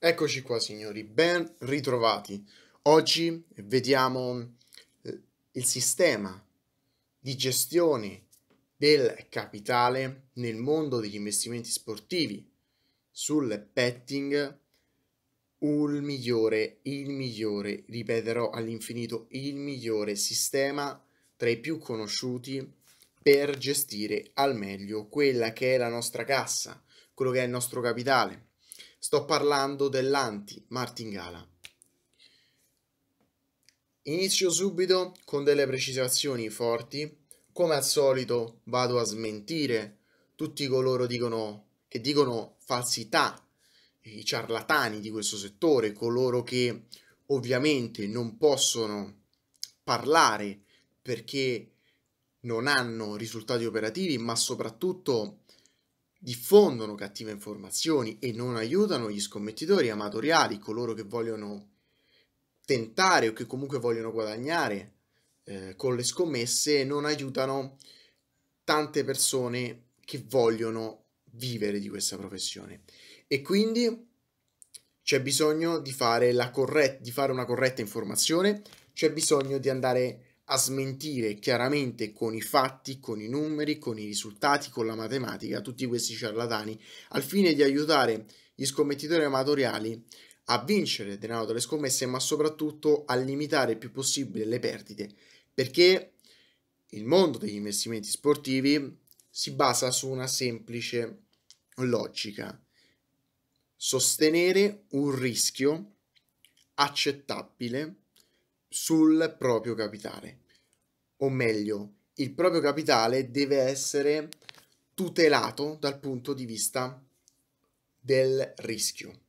Eccoci qua signori, ben ritrovati. Oggi vediamo eh, il sistema di gestione del capitale nel mondo degli investimenti sportivi sul betting il migliore, il migliore, ripeterò all'infinito, il migliore sistema tra i più conosciuti per gestire al meglio quella che è la nostra cassa, quello che è il nostro capitale Sto parlando dell'anti-martingala. Inizio subito con delle precisazioni forti. Come al solito vado a smentire tutti coloro dicono, che dicono falsità, i ciarlatani di questo settore, coloro che ovviamente non possono parlare perché non hanno risultati operativi, ma soprattutto diffondono cattive informazioni e non aiutano gli scommettitori amatoriali, coloro che vogliono tentare o che comunque vogliono guadagnare eh, con le scommesse, non aiutano tante persone che vogliono vivere di questa professione. E quindi c'è bisogno di fare, corret- di fare una corretta informazione, c'è bisogno di andare a smentire chiaramente con i fatti, con i numeri, con i risultati, con la matematica, tutti questi ciarlatani, al fine di aiutare gli scommettitori amatoriali a vincere denaro dalle scommesse, ma soprattutto a limitare il più possibile le perdite, perché il mondo degli investimenti sportivi si basa su una semplice logica. Sostenere un rischio accettabile sul proprio capitale. O meglio, il proprio capitale deve essere tutelato dal punto di vista del rischio.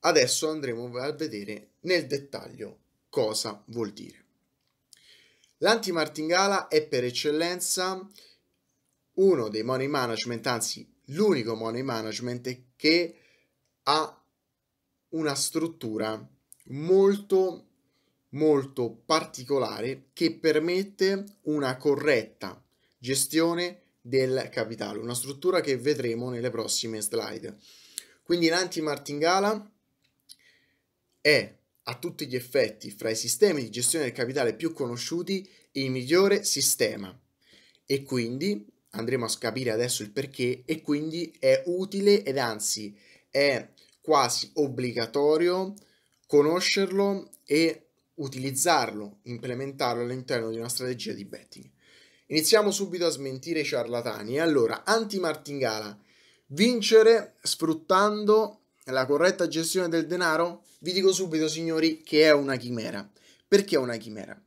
Adesso andremo a vedere nel dettaglio cosa vuol dire. L'antimartingala è per eccellenza uno dei money management, anzi l'unico money management che ha una struttura molto molto particolare che permette una corretta gestione del capitale, una struttura che vedremo nelle prossime slide. Quindi l'anti-martingala è a tutti gli effetti fra i sistemi di gestione del capitale più conosciuti il migliore sistema e quindi andremo a capire adesso il perché e quindi è utile ed anzi è quasi obbligatorio conoscerlo e utilizzarlo, implementarlo all'interno di una strategia di betting. Iniziamo subito a smentire i ciarlatani. Allora, anti-martingala, vincere sfruttando la corretta gestione del denaro? Vi dico subito, signori, che è una chimera. Perché è una chimera?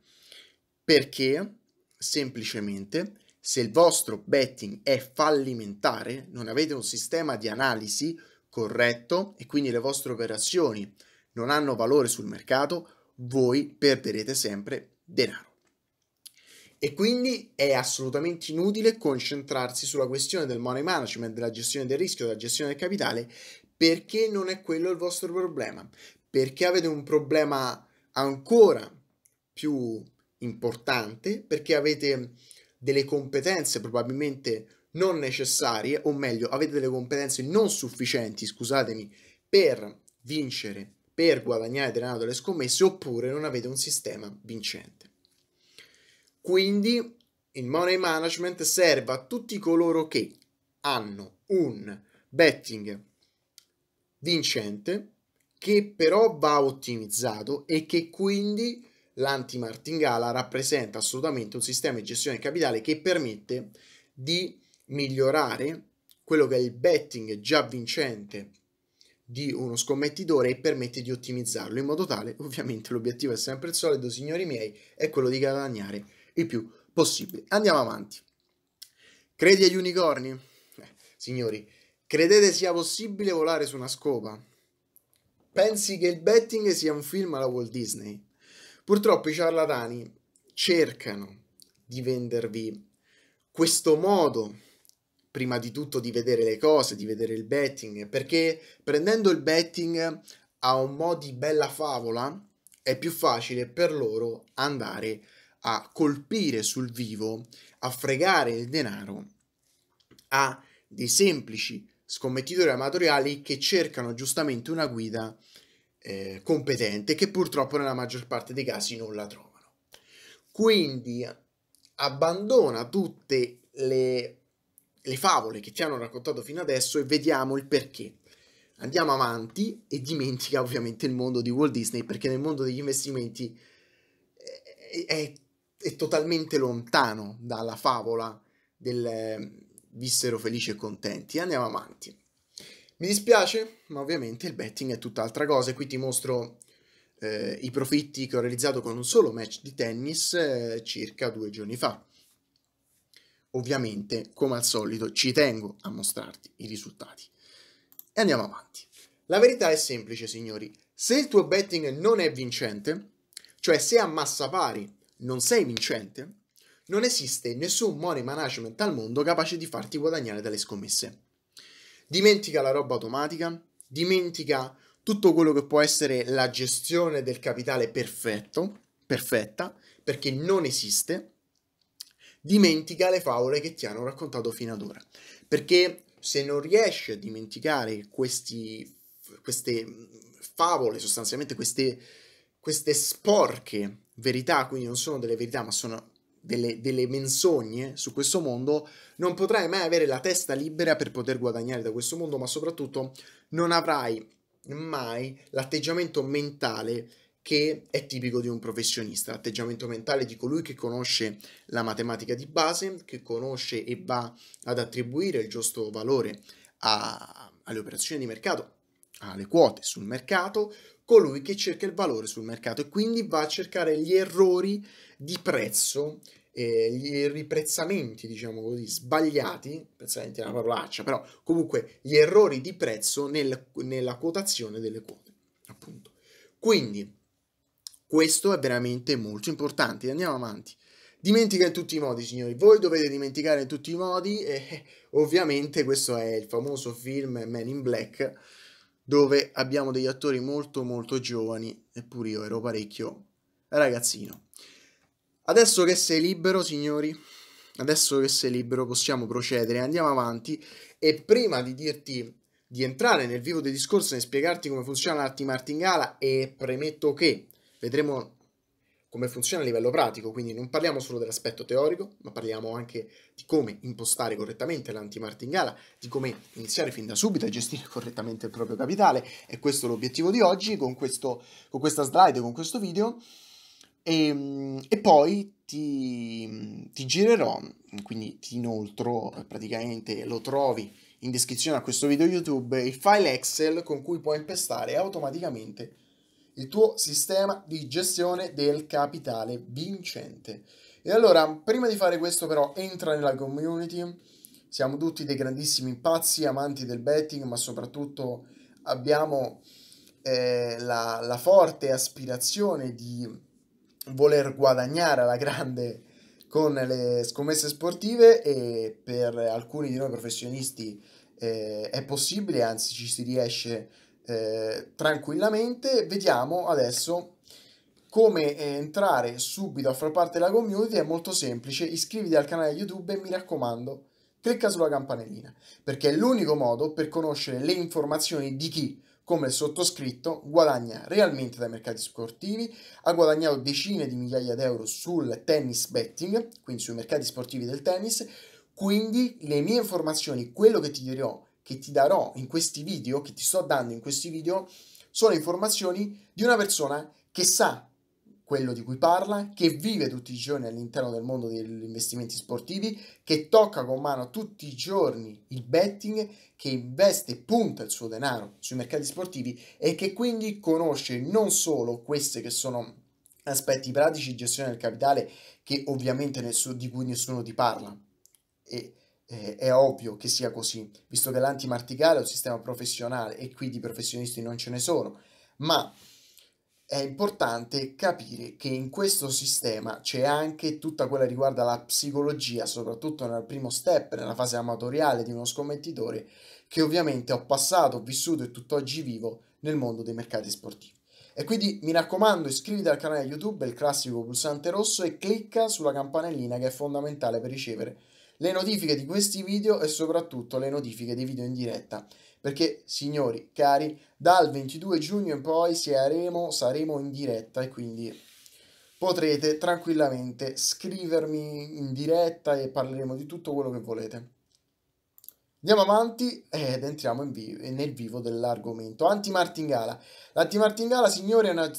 Perché, semplicemente, se il vostro betting è fallimentare, non avete un sistema di analisi corretto e quindi le vostre operazioni non hanno valore sul mercato, voi perderete sempre denaro. E quindi è assolutamente inutile concentrarsi sulla questione del money management, della gestione del rischio, della gestione del capitale, perché non è quello il vostro problema, perché avete un problema ancora più importante, perché avete delle competenze probabilmente non necessarie, o meglio, avete delle competenze non sufficienti, scusatemi, per vincere per guadagnare denaro dalle scommesse oppure non avete un sistema vincente. Quindi il money management serve a tutti coloro che hanno un betting vincente che però va ottimizzato e che quindi l'anti-martingala rappresenta assolutamente un sistema di gestione capitale che permette di migliorare quello che è il betting già vincente di uno scommettitore e permette di ottimizzarlo in modo tale, ovviamente l'obiettivo è sempre il solito, signori miei, è quello di guadagnare il più possibile. Andiamo avanti. Credi agli unicorni? Eh, signori, credete sia possibile volare su una scopa? Pensi che il betting sia un film alla Walt Disney? Purtroppo i ciarlatani cercano di vendervi questo modo prima di tutto di vedere le cose, di vedere il betting, perché prendendo il betting a un modo di bella favola è più facile per loro andare a colpire sul vivo, a fregare il denaro a dei semplici scommettitori amatoriali che cercano giustamente una guida eh, competente che purtroppo nella maggior parte dei casi non la trovano. Quindi abbandona tutte le le favole che ti hanno raccontato fino adesso e vediamo il perché. Andiamo avanti e dimentica ovviamente il mondo di Walt Disney perché nel mondo degli investimenti è, è, è totalmente lontano dalla favola del ehm, vissero felici e contenti. Andiamo avanti. Mi dispiace, ma ovviamente il betting è tutt'altra cosa e qui ti mostro eh, i profitti che ho realizzato con un solo match di tennis eh, circa due giorni fa. Ovviamente, come al solito, ci tengo a mostrarti i risultati. E andiamo avanti. La verità è semplice, signori. Se il tuo betting non è vincente, cioè se a massa pari non sei vincente, non esiste nessun money management al mondo capace di farti guadagnare dalle scommesse. Dimentica la roba automatica, dimentica tutto quello che può essere la gestione del capitale perfetto, perfetta, perché non esiste, dimentica le favole che ti hanno raccontato fino ad ora. Perché se non riesci a dimenticare questi, queste favole, sostanzialmente queste, queste, sporche verità, quindi non sono delle verità ma sono delle, delle menzogne su questo mondo, non potrai mai avere la testa libera per poter guadagnare da questo mondo, ma soprattutto non avrai mai l'atteggiamento mentale che è tipico di un professionista, l'atteggiamento mentale di colui che conosce la matematica di base, che conosce e va ad attribuire il giusto valore a, alle operazioni di mercato, alle quote sul mercato, colui che cerca il valore sul mercato e quindi va a cercare gli errori di prezzo, eh, gli riprezzamenti, diciamo così, sbagliati, prezzamenti è una parolaccia, però comunque gli errori di prezzo nel, nella quotazione delle quote, appunto. Quindi questo è veramente molto importante. Andiamo avanti. Dimentica in tutti i modi, signori. Voi dovete dimenticare in tutti i modi e eh, ovviamente questo è il famoso film Men in Black dove abbiamo degli attori molto molto giovani, eppure io ero parecchio ragazzino. Adesso che sei libero, signori, adesso che sei libero possiamo procedere, andiamo avanti e prima di dirti di entrare nel vivo del discorso e spiegarti come funziona l'arti martingala e premetto che Vedremo come funziona a livello pratico, quindi non parliamo solo dell'aspetto teorico, ma parliamo anche di come impostare correttamente lanti di come iniziare fin da subito a gestire correttamente il proprio capitale, e questo è l'obiettivo di oggi con, questo, con questa slide, con questo video, e, ehm, e poi ti, ti girerò, quindi ti inoltro, praticamente lo trovi in descrizione a questo video YouTube, il file Excel con cui puoi impestare automaticamente il tuo sistema di gestione del capitale vincente. E allora, prima di fare questo però, entra nella community. Siamo tutti dei grandissimi pazzi, amanti del betting, ma soprattutto abbiamo eh, la, la, forte aspirazione di voler guadagnare alla grande con le scommesse sportive e per alcuni di noi professionisti eh, è possibile, anzi ci si riesce eh, tranquillamente. Vediamo adesso come entrare subito a far parte della community è molto semplice, iscriviti al canale YouTube e mi raccomando, clicca sulla campanellina, perché è l'unico modo per conoscere le informazioni di chi, come il sottoscritto, guadagna realmente dai mercati sportivi, ha guadagnato decine di migliaia di sul tennis betting, quindi sui mercati sportivi del tennis, quindi le mie informazioni, quello che ti dirò che ti darò in questi video, che ti sto dando in questi video, sono informazioni di una persona che sa quello di cui parla, che vive tutti i giorni all'interno del mondo degli investimenti sportivi, che tocca con mano tutti i giorni il betting, che investe e punta il suo denaro sui mercati sportivi e che quindi conosce non solo questi che sono aspetti pratici di gestione del capitale, che ovviamente nessuno, di cui nessuno ti parla, e eh, è ovvio che sia così, visto che l'antimarticale è un sistema professionale e qui di professionisti non ce ne sono, ma è importante capire che in questo sistema c'è anche tutta quella che riguarda la psicologia, soprattutto nel primo step, nella fase amatoriale di uno scommettitore, che ovviamente ho passato, ho vissuto e tutt'oggi vivo nel mondo dei mercati sportivi. E quindi mi raccomando, iscriviti al canale YouTube, il classico pulsante rosso, e clicca sulla campanellina che è fondamentale per ricevere le notifiche di questi video e soprattutto le notifiche dei video in diretta. Perché, signori, cari, dal 22 giugno in poi saremo, saremo in diretta e quindi potrete tranquillamente scrivermi in diretta e parleremo di tutto quello che volete. Andiamo avanti ed entriamo vivo, nel vivo dell'argomento. Antimartingala. martingala signori, è una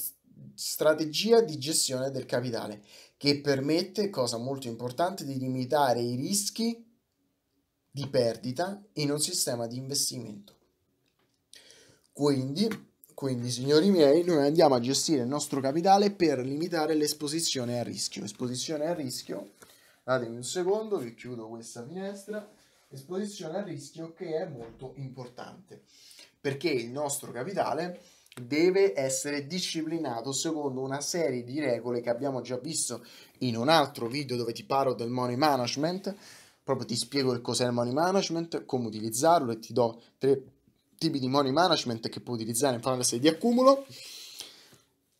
strategia di gestione del capitale che permette, cosa molto importante, di limitare i rischi di perdita in un sistema di investimento. Quindi, quindi, signori miei, noi andiamo a gestire il nostro capitale per limitare l'esposizione a rischio. Esposizione a rischio, datemi un secondo, vi chiudo questa finestra. Esposizione a rischio che è molto importante perché il nostro capitale deve essere disciplinato secondo una serie di regole che abbiamo già visto in un altro video dove ti parlo del money management, proprio ti spiego che cos'è il money management, come utilizzarlo e ti do tre tipi di money management che puoi utilizzare in fase di accumulo.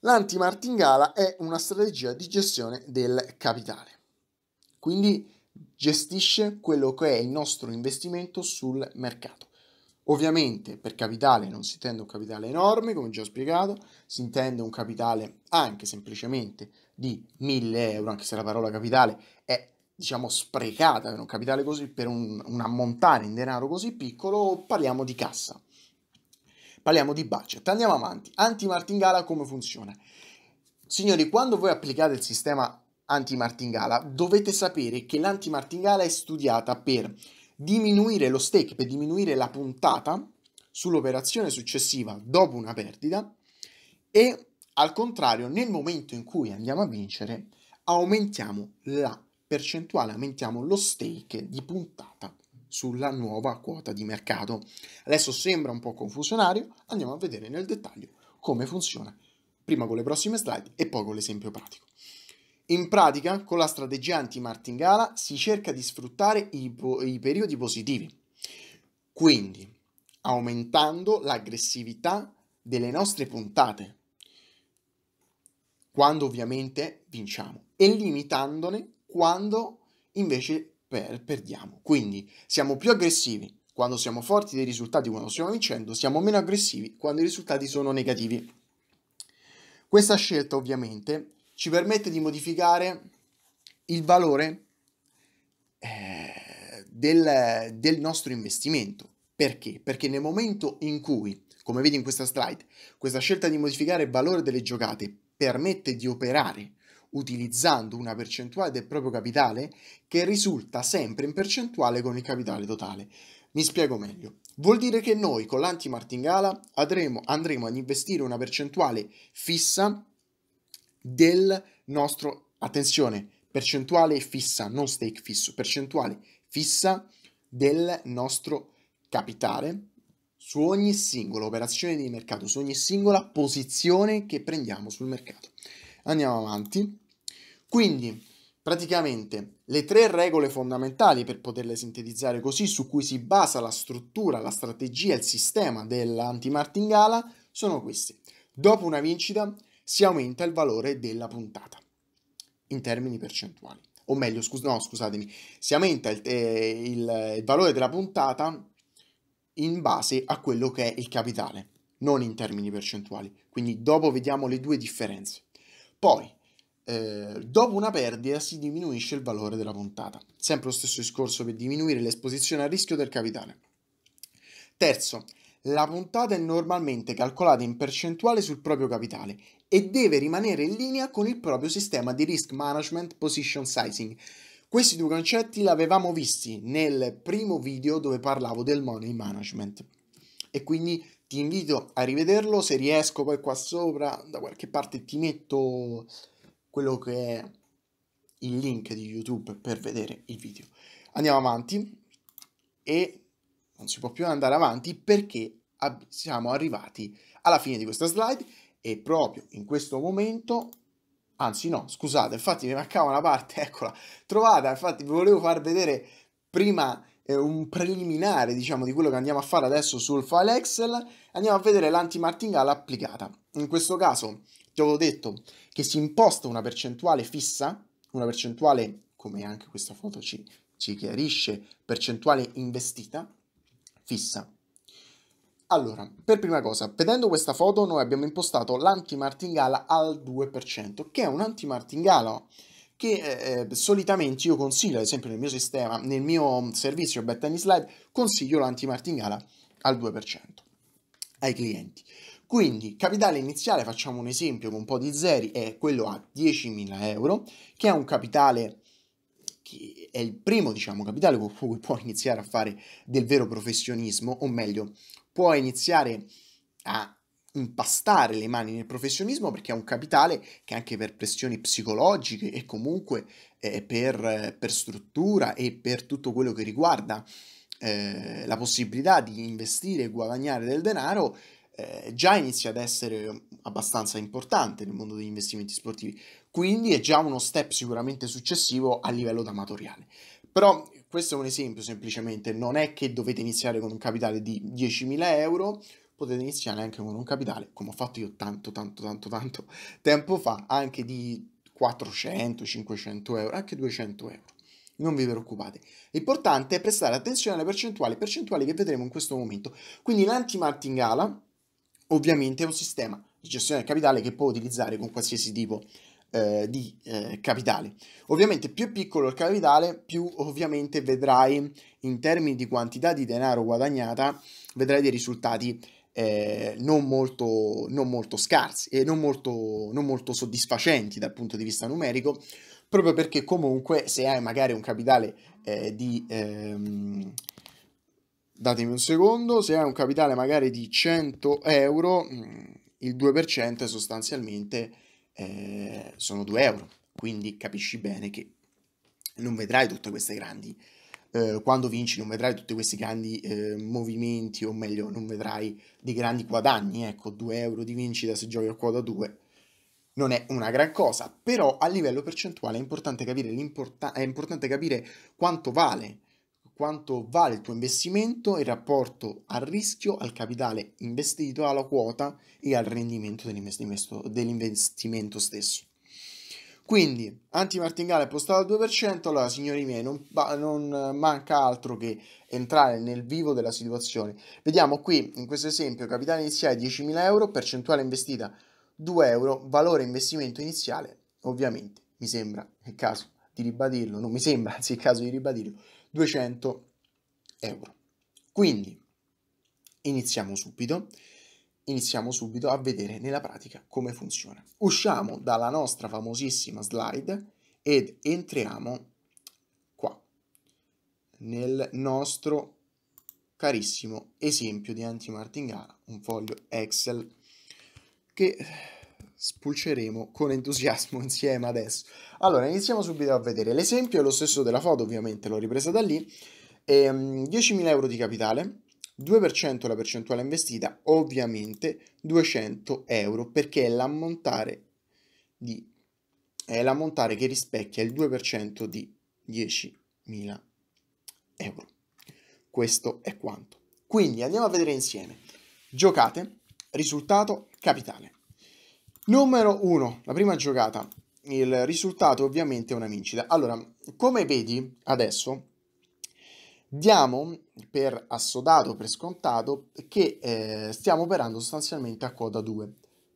L'anti-martingala è una strategia di gestione del capitale. Quindi gestisce quello che è il nostro investimento sul mercato. Ovviamente per capitale non si intende un capitale enorme, come già ho spiegato, si intende un capitale anche semplicemente di 1000 euro, anche se la parola capitale è diciamo sprecata per un capitale così, per un, un ammontare in denaro così piccolo, parliamo di cassa, parliamo di budget. Andiamo avanti, anti-martingala come funziona? Signori, quando voi applicate il sistema anti-martingala, dovete sapere che l'anti-martingala è studiata per diminuire lo stake per diminuire la puntata sull'operazione successiva dopo una perdita e al contrario nel momento in cui andiamo a vincere aumentiamo la percentuale, aumentiamo lo stake di puntata sulla nuova quota di mercato. Adesso sembra un po' confusionario, andiamo a vedere nel dettaglio come funziona, prima con le prossime slide e poi con l'esempio pratico. In pratica, con la strategia anti-martingala si cerca di sfruttare i, i periodi positivi, quindi aumentando l'aggressività delle nostre puntate, quando ovviamente vinciamo, e limitandone quando invece per, perdiamo. Quindi siamo più aggressivi quando siamo forti dei risultati, quando stiamo vincendo, siamo meno aggressivi quando i risultati sono negativi. Questa scelta ovviamente ci permette di modificare il valore eh, del, del nostro investimento. Perché? Perché nel momento in cui, come vedi in questa slide, questa scelta di modificare il valore delle giocate permette di operare utilizzando una percentuale del proprio capitale che risulta sempre in percentuale con il capitale totale. Mi spiego meglio. Vuol dire che noi con l'anti-martingala andremo, andremo ad investire una percentuale fissa del nostro, attenzione, percentuale fissa, non stake fisso, percentuale fissa del nostro capitale su ogni singola operazione di mercato, su ogni singola posizione che prendiamo sul mercato. Andiamo avanti. Quindi, praticamente, le tre regole fondamentali per poterle sintetizzare così, su cui si basa la struttura, la strategia, il sistema dell'anti-martingala, sono queste. Dopo una vincita, si aumenta il valore della puntata in termini percentuali. O meglio, scus- no, scusatemi, si aumenta il, eh, il, il valore della puntata in base a quello che è il capitale, non in termini percentuali. Quindi dopo vediamo le due differenze. Poi, eh, dopo una perdita si diminuisce il valore della puntata. Sempre lo stesso discorso per diminuire l'esposizione al rischio del capitale. Terzo, la puntata è normalmente calcolata in percentuale sul proprio capitale e deve rimanere in linea con il proprio sistema di risk management position sizing. Questi due concetti l'avevamo visti nel primo video dove parlavo del money management e quindi ti invito a rivederlo, se riesco poi qua sopra da qualche parte ti metto quello che è il link di YouTube per vedere il video. Andiamo avanti e non si può più andare avanti perché siamo arrivati alla fine di questa slide e proprio in questo momento anzi no scusate infatti mi mancava una parte eccola trovata infatti vi volevo far vedere prima eh, un preliminare diciamo di quello che andiamo a fare adesso sul file Excel andiamo a vedere l'anti-martingale applicata in questo caso ti avevo detto che si imposta una percentuale fissa una percentuale come anche questa foto ci, ci chiarisce percentuale investita fissa. Allora, per prima cosa, vedendo questa foto noi abbiamo impostato l'antimartingala al 2%, che è un antimartingala che eh, eh, solitamente io consiglio, ad esempio nel mio sistema, nel mio servizio Bet Tennis Live, consiglio l'antimartingala al 2% ai clienti. Quindi capitale iniziale, facciamo un esempio con un po' di zeri, è quello a 10.000 euro, che è un capitale è il primo, diciamo, capitale con cui puoi iniziare a fare del vero professionismo, o meglio, puoi iniziare a impastare le mani nel professionismo perché è un capitale che anche per pressioni psicologiche e comunque eh, per, per, struttura e per tutto quello che riguarda eh, la possibilità di investire e guadagnare del denaro eh, già inizia ad essere abbastanza importante nel mondo degli investimenti sportivi quindi è già uno step sicuramente successivo a livello amatoriale. Però questo è un esempio semplicemente, non è che dovete iniziare con un capitale di 10.000 euro, potete iniziare anche con un capitale, come ho fatto io tanto tanto tanto tanto tempo fa, anche di 400, 500 euro, anche 200 euro. Non vi preoccupate. L'importante è prestare attenzione alle percentuali, percentuali che vedremo in questo momento. Quindi l'anti-martingala ovviamente è un sistema di gestione del capitale che può utilizzare con qualsiasi tipo di eh, di eh, capitale. Ovviamente più piccolo il capitale, più ovviamente vedrai in termini di quantità di denaro guadagnata, vedrai dei risultati eh, non, molto, non, molto, scarsi e non molto, non molto soddisfacenti dal punto di vista numerico, proprio perché comunque se hai magari un capitale eh, di... Ehm, datemi un secondo, se hai un capitale magari di 100 euro, mm, il 2% è sostanzialmente eh, sono 2 euro, quindi capisci bene che non vedrai tutte queste grandi, eh, quando vinci non vedrai tutti questi grandi eh, movimenti o meglio non vedrai dei grandi guadagni, ecco 2 euro di vincita se giochi a quota 2 non è una gran cosa, però a livello percentuale è importante capire, è importante capire quanto vale quanto vale il tuo investimento in rapporto al rischio, al capitale investito, alla quota e al rendimento dell'investimento, dell'investimento stesso. Quindi, anti-martingale postato al 2%, allora signori miei, non, non, manca altro che entrare nel vivo della situazione. Vediamo qui, in questo esempio, capitale iniziale 10.000 euro, percentuale investita 2 euro, valore investimento iniziale, ovviamente, mi sembra il caso di ribadirlo, non mi sembra, anzi il caso di ribadirlo, 200 euro. Quindi iniziamo subito, iniziamo subito a vedere nella pratica come funziona. Usciamo dalla nostra famosissima slide ed entriamo qua nel nostro carissimo esempio di anti-martingala, un foglio Excel che spulceremo con entusiasmo insieme adesso. Allora, iniziamo subito a vedere. L'esempio è lo stesso della foto, ovviamente, l'ho ripresa da lì. E, um, 10.000 euro di capitale, 2% la percentuale investita, ovviamente 200 euro, perché è l'ammontare, di, è l'ammontare che rispecchia il 2% di 10.000 euro. Questo è quanto. Quindi andiamo a vedere insieme. Giocate, risultato, capitale. Numero 1, la prima giocata. Il risultato ovviamente è una vincita. Allora, come vedi adesso, diamo per assodato, per scontato, che eh, stiamo operando sostanzialmente a quota 2.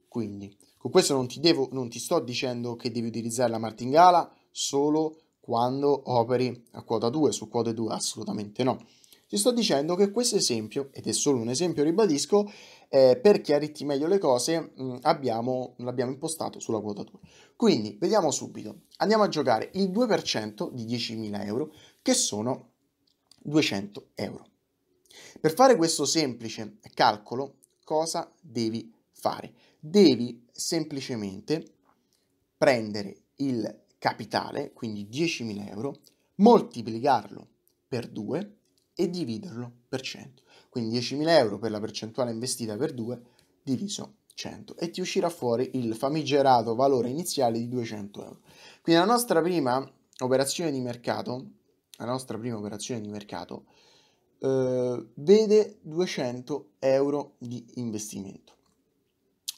Quindi, con questo non ti, devo, non ti sto dicendo che devi utilizzare la martingala solo quando operi a quota 2, su quota 2 assolutamente no. Ti sto dicendo che questo esempio, ed è solo un esempio ribadisco, eh, per chiarirti meglio le cose mh, mm, abbiamo, l'abbiamo impostato sulla quota 2. Quindi vediamo subito, andiamo a giocare il 2% di 10.000 euro che sono 200 euro. Per fare questo semplice calcolo cosa devi fare? Devi semplicemente prendere il capitale, quindi 10.000 euro, moltiplicarlo per 2 e dividerlo per 100. Quindi 10.000 euro per la percentuale investita per 2 diviso 100 e ti uscirà fuori il famigerato valore iniziale di 200 euro. Quindi la nostra prima operazione di mercato, la nostra prima operazione di mercato eh, vede 200 euro di investimento.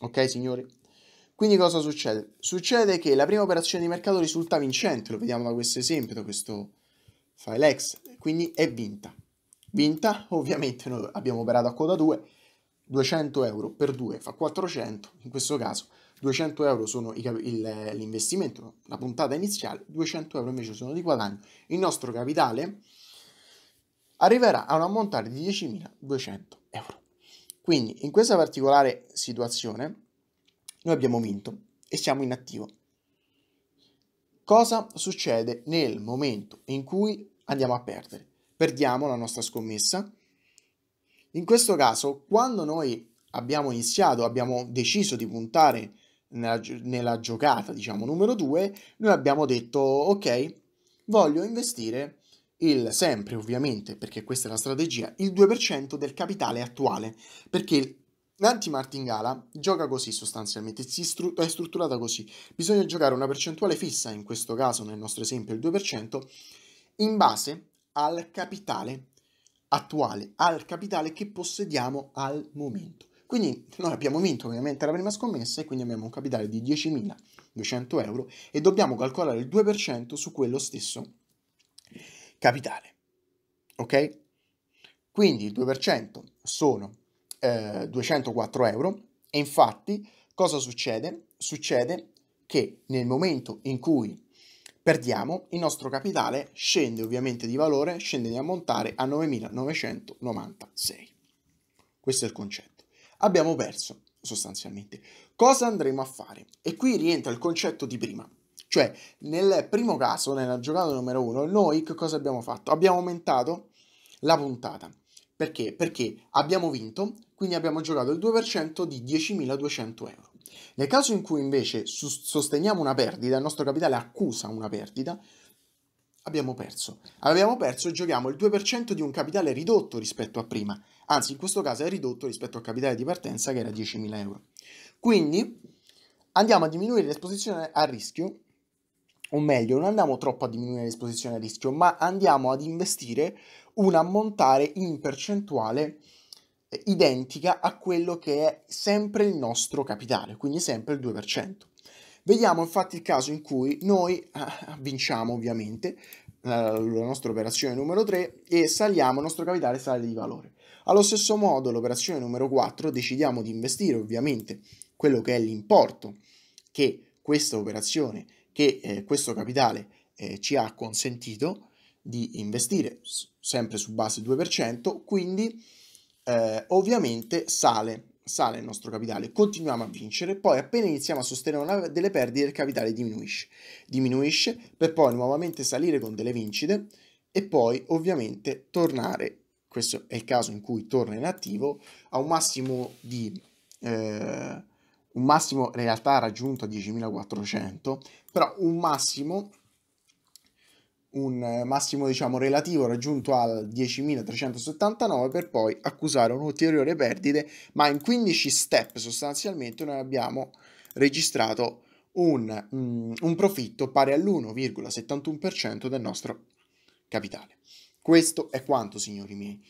Ok signori? Quindi cosa succede? Succede che la prima operazione di mercato risulta vincente, lo vediamo da questo esempio, da questo file X, quindi è vinta vinta, ovviamente noi abbiamo operato a quota 2, 200 euro per 2 fa 400, in questo caso 200 euro sono l'investimento, la puntata iniziale, 200 euro invece sono di guadagno, il nostro capitale arriverà a un ammontare di 10.200 euro. Quindi in questa particolare situazione noi abbiamo vinto e siamo in attivo. Cosa succede nel momento in cui andiamo a perdere? perdiamo la nostra scommessa. In questo caso, quando noi abbiamo iniziato, abbiamo deciso di puntare nella, nella giocata, diciamo, numero 2, noi abbiamo detto, ok, voglio investire il sempre ovviamente, perché questa è la strategia, il 2% del capitale attuale, perché l'anti-martingala gioca così sostanzialmente, stru- è strutturata così, bisogna giocare una percentuale fissa, in questo caso nel nostro esempio il 2%, in base al capitale attuale, al capitale che possediamo al momento. Quindi noi abbiamo vinto ovviamente la prima scommessa e quindi abbiamo un capitale di 10.200 euro e dobbiamo calcolare il 2% su quello stesso capitale. Ok? Quindi il 2% sono eh, 204 euro e infatti cosa succede? Succede che nel momento in cui perdiamo, il nostro capitale scende ovviamente di valore, scende di ammontare a 9.996. Questo è il concetto. Abbiamo perso sostanzialmente. Cosa andremo a fare? E qui rientra il concetto di prima. Cioè, nel primo caso, nella giocata numero 1, noi che cosa abbiamo fatto? Abbiamo aumentato la puntata. Perché? Perché abbiamo vinto, quindi abbiamo giocato il 2% di 10.200 euro. Nel caso in cui invece sosteniamo una perdita, il nostro capitale accusa una perdita, abbiamo perso. Abbiamo perso e giochiamo il 2% di un capitale ridotto rispetto a prima, anzi in questo caso è ridotto rispetto al capitale di partenza che era 10.000 euro. Quindi andiamo a diminuire l'esposizione a rischio, o meglio, non andiamo troppo a diminuire l'esposizione a rischio, ma andiamo ad investire un ammontare in percentuale identica a quello che è sempre il nostro capitale, quindi sempre il 2%. Vediamo infatti il caso in cui noi ah, vinciamo ovviamente la, la nostra operazione numero 3 e saliamo, il nostro capitale sale di valore. Allo stesso modo l'operazione numero 4 decidiamo di investire ovviamente quello che è l'importo che questa operazione, che eh, questo capitale eh, ci ha consentito di investire sempre su base 2%, quindi eh, ovviamente sale, sale il nostro capitale, continuiamo a vincere, poi appena iniziamo a sostenere una, delle perdite il capitale diminuisce, diminuisce per poi nuovamente salire con delle vincite e poi ovviamente tornare, questo è il caso in cui torna in attivo, a un massimo di... Eh, un massimo in realtà raggiunto a 10.400, però un massimo un massimo diciamo relativo raggiunto al 10.379 per poi accusare un'ulteriore perdita ma in 15 step sostanzialmente noi abbiamo registrato un, mm, un profitto pari all'1,71% del nostro capitale. Questo è quanto, signori miei.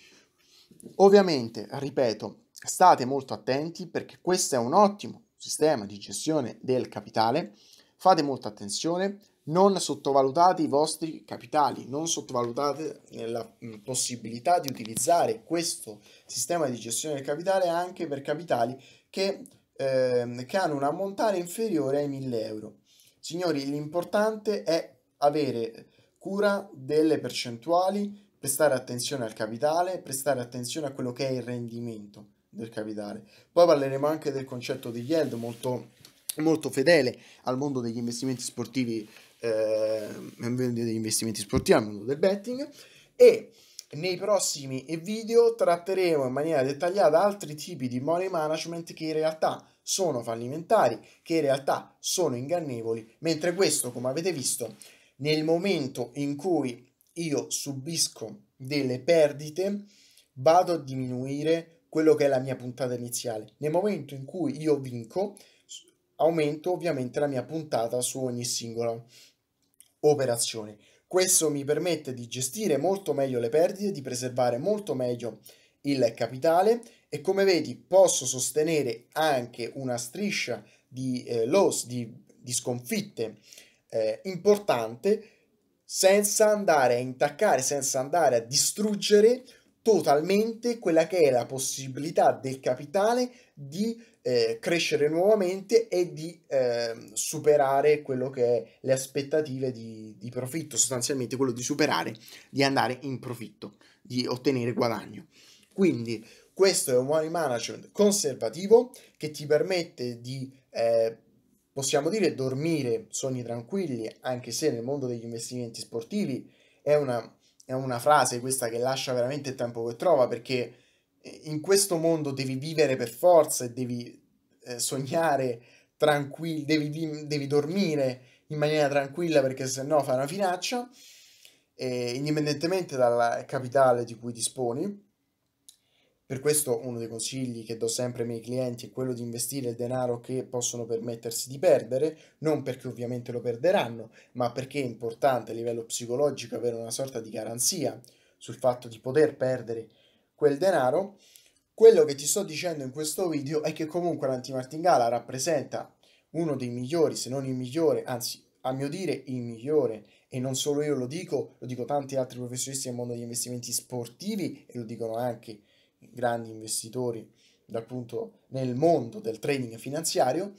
Ovviamente, ripeto, state molto attenti perché questo è un ottimo sistema di gestione del capitale. Fate molta attenzione, non sottovalutate i vostri capitali, non sottovalutate la possibilità di utilizzare questo sistema di gestione del capitale anche per capitali che, eh, che hanno un ammontare inferiore ai 1000 euro. Signori, l'importante è avere cura delle percentuali, prestare attenzione al capitale, prestare attenzione a quello che è il rendimento del capitale. Poi parleremo anche del concetto di yield molto, molto fedele al mondo degli investimenti sportivi eh, degli investimenti sportivi, al mondo del betting e nei prossimi video tratteremo in maniera dettagliata altri tipi di money management che in realtà sono fallimentari, che in realtà sono ingannevoli, mentre questo, come avete visto, nel momento in cui io subisco delle perdite, vado a diminuire quello che è la mia puntata iniziale. Nel momento in cui io vinco, aumento ovviamente la mia puntata su ogni singola operazione. Questo mi permette di gestire molto meglio le perdite, di preservare molto meglio il capitale e come vedi posso sostenere anche una striscia di eh, loss, di, di sconfitte eh, importante senza andare a intaccare, senza andare a distruggere totalmente quella che è la possibilità del capitale di eh, crescere nuovamente e di eh, superare quello che è le aspettative di, di, profitto, sostanzialmente quello di superare, di andare in profitto, di ottenere guadagno. Quindi questo è un money management conservativo che ti permette di, eh, possiamo dire, dormire sogni tranquilli, anche se nel mondo degli investimenti sportivi è una è una frase questa che lascia veramente il tempo che trova perché eh, in questo mondo devi vivere per forza e devi eh, sognare tranquillo, devi, devi, dormire in maniera tranquilla perché sennò fai una finaccia, eh, indipendentemente dal capitale di cui disponi. Per questo uno dei consigli che do sempre ai miei clienti è quello di investire il denaro che possono permettersi di perdere, non perché ovviamente lo perderanno, ma perché è importante a livello psicologico avere una sorta di garanzia sul fatto di poter perdere quel denaro. Quello che ti sto dicendo in questo video è che comunque l'antimartingala rappresenta uno dei migliori, se non il migliore, anzi a mio dire il migliore e non solo io lo dico, lo dico tanti altri professionisti nel mondo degli investimenti sportivi e lo dicono anche grandi investitori dal punto, nel mondo del trading finanziario,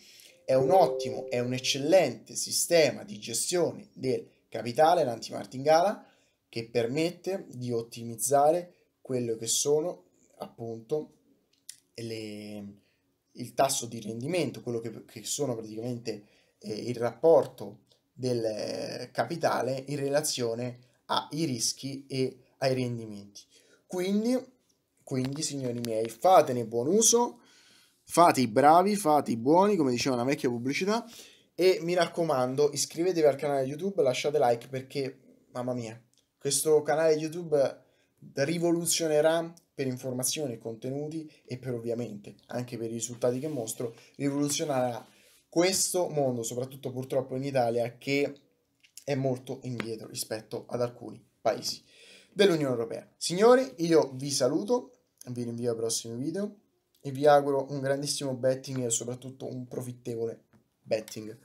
è un ottimo, è un eccellente sistema di gestione del capitale, l'antimartingala, che permette di ottimizzare quello che sono appunto le, il tasso di rendimento, quello che, che sono praticamente eh, il rapporto del eh, capitale in relazione ai rischi e ai rendimenti. Quindi quindi, signori miei, fatene buon uso, fate i bravi, fate i buoni, come diceva una vecchia pubblicità, e mi raccomando, iscrivetevi al canale YouTube, lasciate like perché, mamma mia, questo canale YouTube rivoluzionerà per informazioni e contenuti e per ovviamente anche per i risultati che mostro, rivoluzionerà questo mondo, soprattutto purtroppo in Italia, che è molto indietro rispetto ad alcuni paesi dell'Unione Europea. Signori, io vi saluto, vi rinvio ai prossimi video e vi auguro un grandissimo betting e soprattutto un profittevole betting.